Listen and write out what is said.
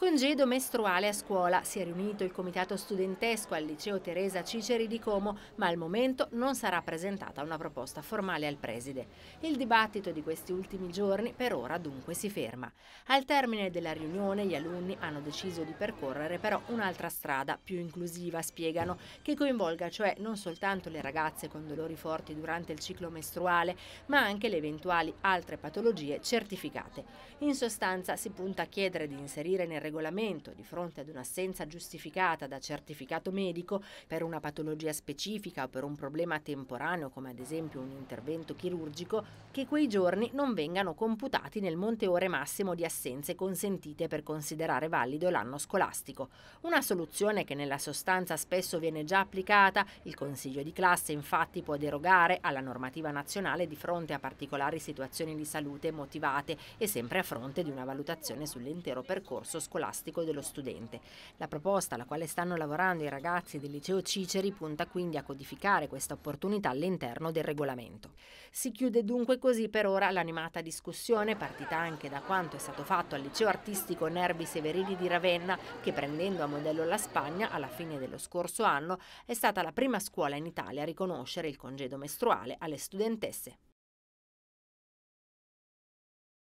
Congedo mestruale a scuola. Si è riunito il comitato studentesco al liceo Teresa Ciceri di Como, ma al momento non sarà presentata una proposta formale al preside. Il dibattito di questi ultimi giorni per ora dunque si ferma. Al termine della riunione gli alunni hanno deciso di percorrere però un'altra strada, più inclusiva, spiegano, che coinvolga cioè non soltanto le ragazze con dolori forti durante il ciclo mestruale, ma anche le eventuali altre patologie certificate. In sostanza si punta a chiedere di inserire nel regolamento di fronte ad un'assenza giustificata da certificato medico per una patologia specifica o per un problema temporaneo come ad esempio un intervento chirurgico, che quei giorni non vengano computati nel monte ore massimo di assenze consentite per considerare valido l'anno scolastico. Una soluzione che nella sostanza spesso viene già applicata, il consiglio di classe infatti può derogare alla normativa nazionale di fronte a particolari situazioni di salute motivate e sempre a fronte di una valutazione sull'intero percorso scolastico scolastico dello studente. La proposta alla quale stanno lavorando i ragazzi del liceo Ciceri punta quindi a codificare questa opportunità all'interno del regolamento. Si chiude dunque così per ora l'animata discussione partita anche da quanto è stato fatto al liceo artistico Nervi Severini di Ravenna che prendendo a modello la Spagna alla fine dello scorso anno è stata la prima scuola in Italia a riconoscere il congedo mestruale alle studentesse.